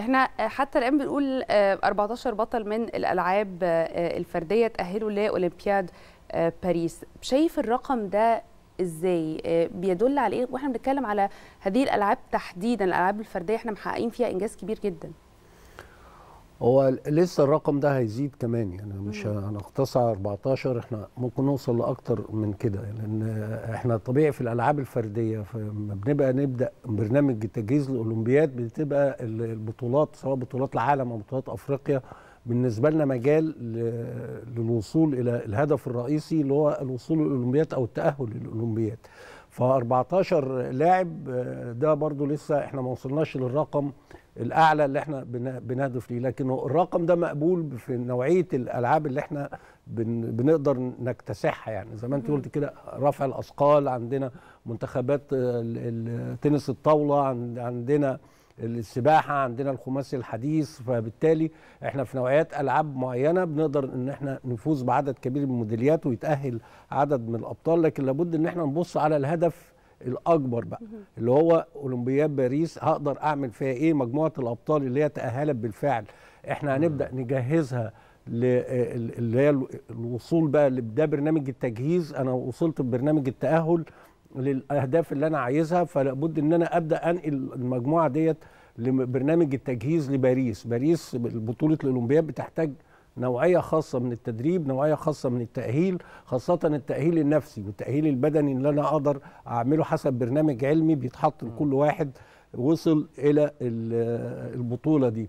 احنا حتى الان بنقول 14 آه، بطل من الالعاب آه، آه، الفرديه تاهلوا لاولمبياد باريس شايف الرقم ده ازاي بيدل على ايه واحنا بنتكلم على هذه الالعاب تحديدا الالعاب الفرديه احنا محققين فيها انجاز كبير جدا هو لسه الرقم ده هيزيد كمان يعني مش هنقتصر على 14 احنا ممكن نوصل لاكتر من كده لان احنا طبيعي في الالعاب الفرديه فلما بنبقى نبدا برنامج تجهيز الاولمبياد بتبقى البطولات سواء بطولات العالم او بطولات افريقيا بالنسبه لنا مجال للوصول الى الهدف الرئيسي اللي هو الوصول للاولمبياد او التاهل للاولمبياد ف14 لاعب آه، ده برضو لسه احنا ما وصلناش للرقم الاعلى اللي احنا بنهدف ليه لكن الرقم ده مقبول في نوعيه الالعاب اللي احنا بنقدر نكتسحها يعني زي ما انت قلت كده رفع الاثقال عندنا منتخبات آه، تنس الطاوله عندنا السباحه عندنا الخماسي الحديث فبالتالي احنا في نوعيات العاب معينه بنقدر ان احنا نفوز بعدد كبير من الميداليات ويتاهل عدد من الابطال لكن لابد ان احنا نبص على الهدف الاكبر بقى اللي هو اولمبياد باريس هقدر اعمل فيها ايه مجموعه الابطال اللي هي تاهلت بالفعل احنا هنبدا نجهزها اللي هي الوصول بقى ده برنامج التجهيز انا وصلت ببرنامج التاهل للاهداف اللي انا عايزها فلابد ان انا ابدا انقل المجموعه ديت لبرنامج التجهيز لباريس باريس بطوله الاولمبياد بتحتاج نوعيه خاصه من التدريب نوعيه خاصه من التاهيل خاصه التاهيل النفسي والتاهيل البدني اللي انا اقدر اعمله حسب برنامج علمي بيتحط لكل واحد وصل الى البطوله دي